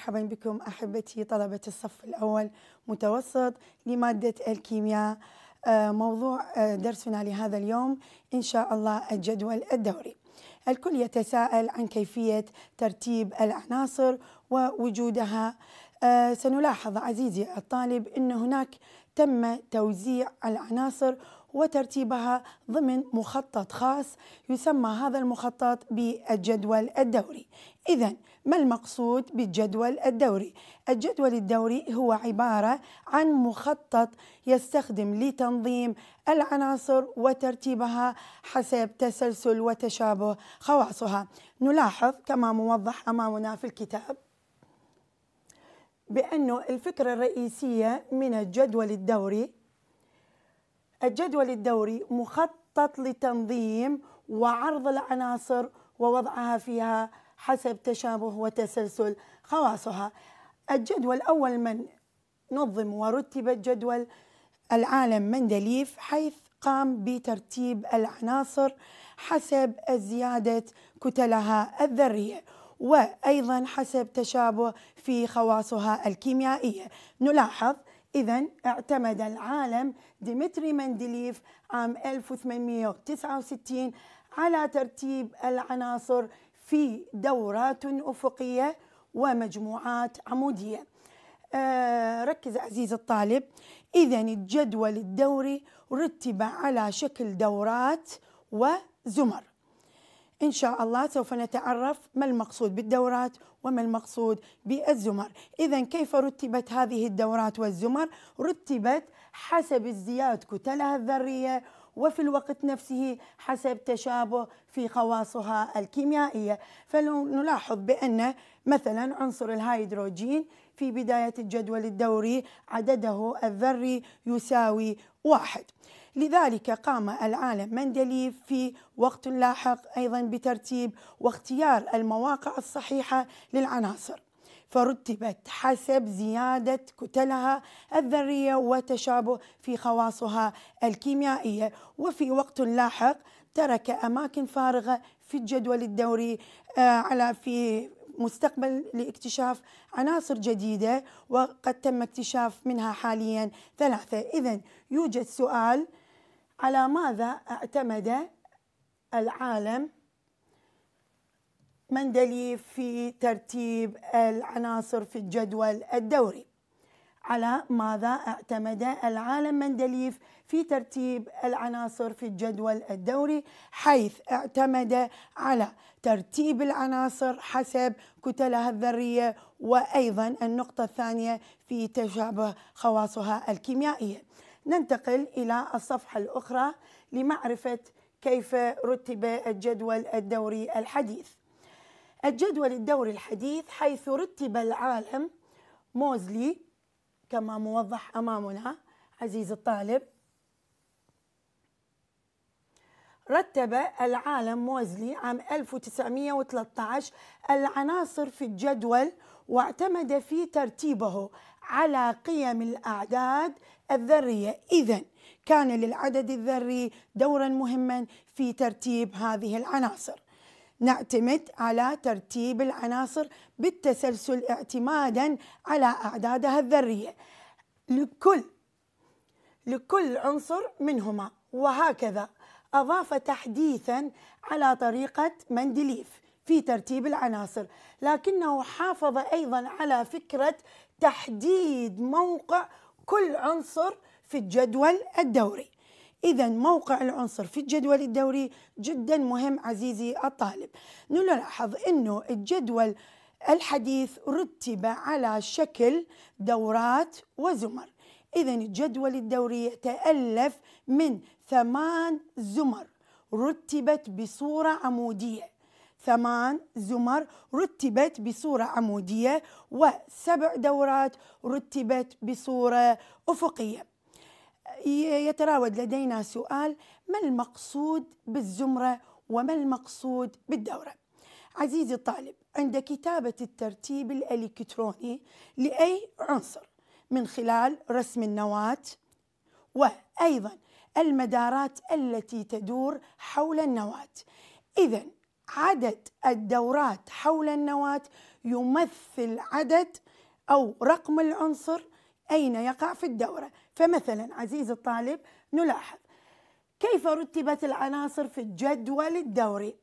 مرحبا بكم احبتي طلبه الصف الاول متوسط لماده الكيمياء آه، موضوع آه، درسنا لهذا اليوم ان شاء الله الجدول الدوري الكل يتساءل عن كيفيه ترتيب العناصر ووجودها آه، سنلاحظ عزيزي الطالب أن هناك تم توزيع العناصر وترتيبها ضمن مخطط خاص يسمى هذا المخطط بالجدول الدوري إذا ما المقصود بالجدول الدوري؟ الجدول الدوري هو عبارة عن مخطط يستخدم لتنظيم العناصر وترتيبها حسب تسلسل وتشابه خواصها نلاحظ كما موضح أمامنا في الكتاب بأنه الفكرة الرئيسية من الجدول الدوري الجدول الدوري مخطط لتنظيم وعرض العناصر ووضعها فيها حسب تشابه وتسلسل خواصها الجدول أول من نظم ورتب الجدول العالم مندليف حيث قام بترتيب العناصر حسب زيادة كتلها الذرية وأيضا حسب تشابه في خواصها الكيميائية نلاحظ إذا اعتمد العالم ديمتري مندليف عام 1869 على ترتيب العناصر في دورات أفقية ومجموعات عمودية آه ركز عزيز الطالب إذا الجدول الدوري رتب على شكل دورات وزمر إن شاء الله سوف نتعرف ما المقصود بالدورات وما المقصود بالزمر إذا كيف رتبت هذه الدورات والزمر؟ رتبت حسب ازدياد كتلها الذرية وفي الوقت نفسه حسب تشابه في خواصها الكيميائية فنلاحظ بأن مثلا عنصر الهيدروجين في بداية الجدول الدوري عدده الذري يساوي واحد لذلك قام العالم مندليف في وقت لاحق أيضا بترتيب واختيار المواقع الصحيحة للعناصر فرتبت حسب زيادة كتلها الذرية وتشابه في خواصها الكيميائية وفي وقت لاحق ترك أماكن فارغة في الجدول الدوري آه، على في مستقبل لاكتشاف عناصر جديدة وقد تم اكتشاف منها حاليا ثلاثة إذا يوجد سؤال على ماذا اعتمد العالم مندليف في ترتيب العناصر في الجدول الدوري على ماذا اعتمد العالم مندليف في ترتيب العناصر في الجدول الدوري حيث اعتمد على ترتيب العناصر حسب كتلها الذرية وأيضا النقطة الثانية في تشابه خواصها الكيميائية ننتقل إلى الصفحة الأخرى لمعرفة كيف رتب الجدول الدوري الحديث الجدول الدوري الحديث حيث رتب العالم موزلي كما موضح أمامنا عزيز الطالب رتب العالم موزلي عام 1913 العناصر في الجدول واعتمد في ترتيبه على قيم الأعداد الذرية إذا كان للعدد الذري دورا مهما في ترتيب هذه العناصر نعتمد على ترتيب العناصر بالتسلسل اعتمادا على أعدادها الذرية لكل لكل عنصر منهما وهكذا أضاف تحديثا على طريقة مندليف في ترتيب العناصر لكنه حافظ أيضا على فكرة تحديد موقع كل عنصر في الجدول الدوري إذا موقع العنصر في الجدول الدوري جدا مهم عزيزي الطالب نلاحظ أنه الجدول الحديث رتب على شكل دورات وزمر إذا الجدول الدوري يتألف من ثمان زمر رتبت بصورة عمودية ثمان زمر رتبت بصورة عمودية وسبع دورات رتبت بصورة أفقية يتراود لدينا سؤال ما المقصود بالزمرة وما المقصود بالدورة عزيزي الطالب عند كتابة الترتيب الإلكتروني لأي عنصر من خلال رسم النواة وأيضا المدارات التي تدور حول النواة إذا عدد الدورات حول النواة يمثل عدد أو رقم العنصر أين يقع في الدورة فمثلا عزيز الطالب نلاحظ كيف رتبت العناصر في الجدول الدوري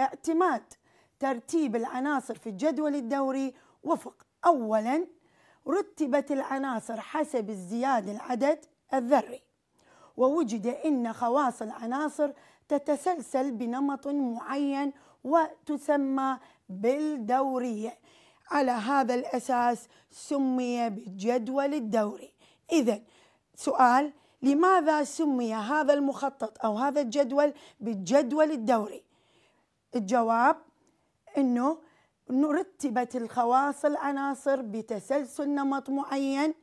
اعتماد ترتيب العناصر في الجدول الدوري وفق أولا رتبت العناصر حسب ازدياد العدد الذري ووجد أن خواص العناصر تتسلسل بنمط معين وتسمى بالدورية على هذا الأساس سمي بالجدول الدوري إذا سؤال لماذا سمي هذا المخطط أو هذا الجدول بالجدول الدوري الجواب أنه رتبت الخواص العناصر بتسلسل نمط معين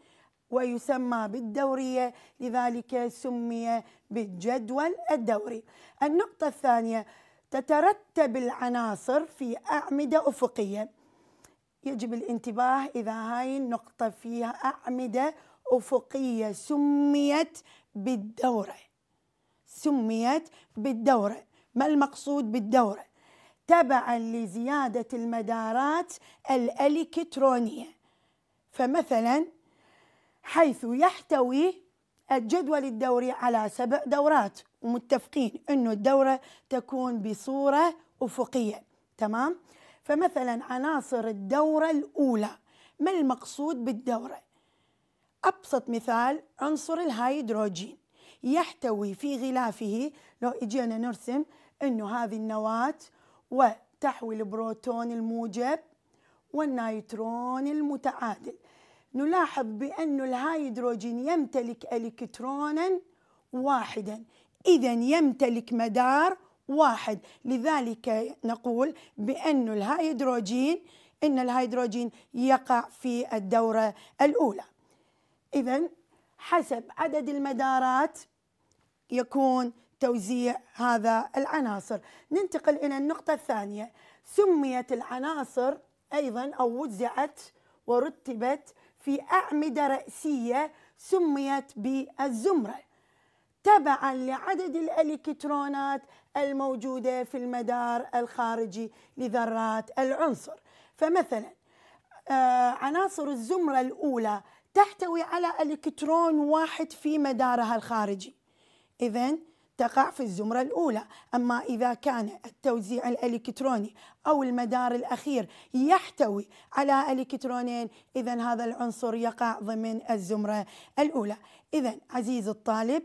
ويسمى بالدورية لذلك سمي بالجدول الدوري النقطة الثانية تترتب العناصر في أعمدة أفقية يجب الانتباه إذا هاي النقطة فيها أعمدة أفقية سميت بالدورة سميت بالدورة ما المقصود بالدورة تبعا لزيادة المدارات الإلكترونية فمثلا حيث يحتوي الجدول الدوري على سبع دورات ومتفقين أنه الدورة تكون بصورة أفقية تمام؟ فمثلا عناصر الدورة الأولى ما المقصود بالدورة؟ أبسط مثال عنصر الهيدروجين يحتوي في غلافه لو إجينا نرسم أنه هذه النواة وتحوي البروتون الموجب والنيترون المتعادل نلاحظ بأن الهيدروجين يمتلك إلكترونا واحدا إذا يمتلك مدار واحد لذلك نقول بأن الهيدروجين إن الهيدروجين يقع في الدورة الأولى إذا حسب عدد المدارات يكون توزيع هذا العناصر ننتقل إلى النقطة الثانية سميت العناصر أيضا أو وزعت ورتبت في أعمدة رأسية سميت بالزمرة تبعا لعدد الالكترونات الموجوده في المدار الخارجي لذرات العنصر فمثلا آه، عناصر الزمره الاولى تحتوي على الكترون واحد في مدارها الخارجي اذا تقع في الزمرة الأولى أما إذا كان التوزيع الإلكتروني أو المدار الأخير يحتوي على إلكترونين إذا هذا العنصر يقع ضمن الزمرة الأولى إذا عزيز الطالب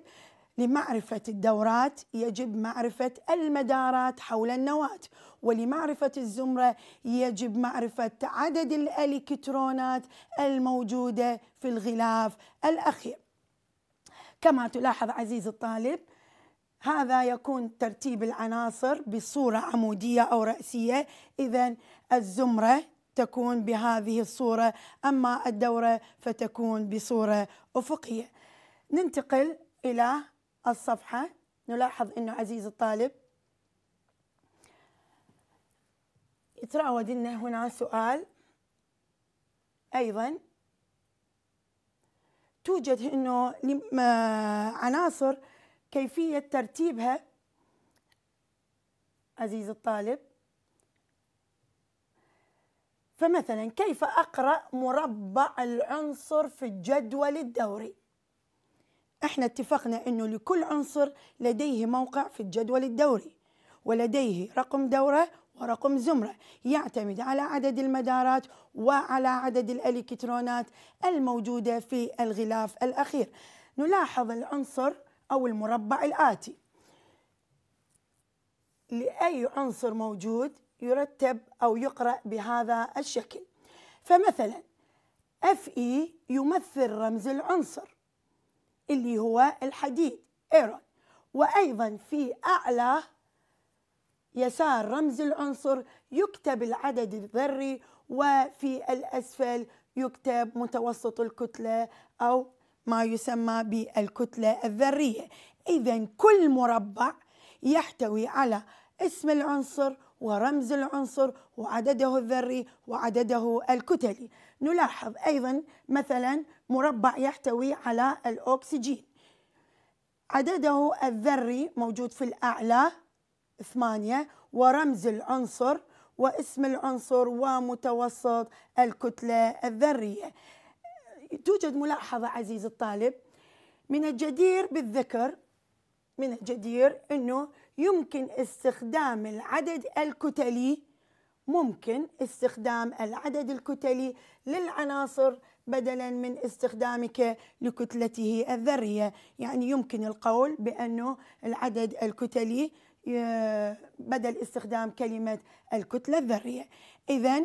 لمعرفة الدورات يجب معرفة المدارات حول النواة ولمعرفة الزمرة يجب معرفة عدد الألكترونات الموجودة في الغلاف الأخير كما تلاحظ عزيزي الطالب هذا يكون ترتيب العناصر بصورة عمودية أو رأسية إذا الزمرة تكون بهذه الصورة أما الدورة فتكون بصورة أفقية ننتقل إلى الصفحة نلاحظ أنه عزيز الطالب يتراود لنا هنا سؤال أيضا توجد أنه عناصر كيفية ترتيبها عزيز الطالب فمثلا كيف أقرأ مربع العنصر في الجدول الدوري احنا اتفقنا انه لكل عنصر لديه موقع في الجدول الدوري ولديه رقم دوره ورقم زمرة يعتمد على عدد المدارات وعلى عدد الإلكترونات الموجودة في الغلاف الأخير نلاحظ العنصر أو المربع الآتي لأي عنصر موجود يرتب أو يقرأ بهذا الشكل فمثلا Fe يمثل رمز العنصر اللي هو الحديد ايرون وأيضا في أعلى يسار رمز العنصر يكتب العدد الذري وفي الأسفل يكتب متوسط الكتلة أو ما يسمى بالكتلة الذرية إذا كل مربع يحتوي على اسم العنصر ورمز العنصر وعدده الذري وعدده الكتلي نلاحظ أيضا مثلا مربع يحتوي على الأكسجين عدده الذري موجود في الأعلى ثمانية ورمز العنصر واسم العنصر ومتوسط الكتلة الذرية توجد ملاحظة عزيز الطالب من الجدير بالذكر من الجدير أنه يمكن استخدام العدد الكتلي ممكن استخدام العدد الكتلي للعناصر بدلا من استخدامك لكتلته الذريه، يعني يمكن القول بانه العدد الكتلي آه، بدل استخدام كلمه الكتله الذريه، اذا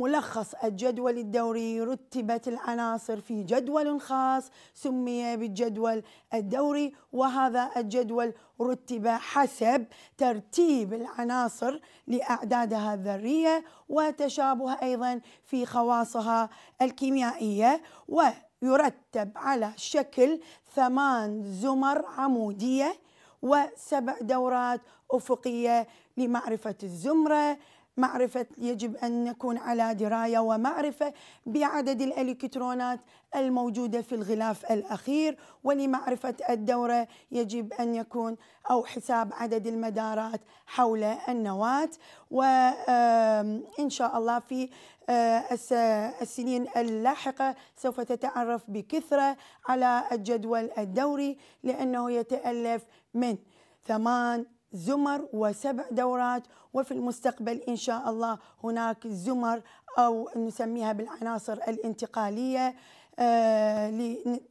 ملخص الجدول الدوري رتبت العناصر في جدول خاص سمي بالجدول الدوري وهذا الجدول رتب حسب ترتيب العناصر لأعدادها الذرية وتشابه أيضا في خواصها الكيميائية ويرتب على شكل ثمان زمر عمودية وسبع دورات أفقية لمعرفة الزمرة معرفة يجب أن نكون على دراية ومعرفة بعدد الإلكترونات الموجودة في الغلاف الأخير ولمعرفة الدورة يجب أن يكون أو حساب عدد المدارات حول النواة وإن شاء الله في آه، السنين اللاحقة سوف تتعرف بكثرة على الجدول الدوري لأنه يتألف من ثمان زمر وسبع دورات وفي المستقبل ان شاء الله هناك زمر او نسميها بالعناصر الانتقاليه آه،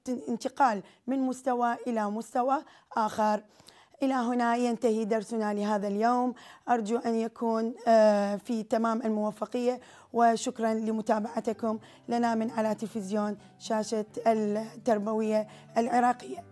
لانتقال من مستوى الى مستوى اخر. إلى هنا ينتهي درسنا لهذا اليوم أرجو أن يكون آه، في تمام الموفقية وشكرا لمتابعتكم لنا من على تلفزيون شاشة التربوية العراقية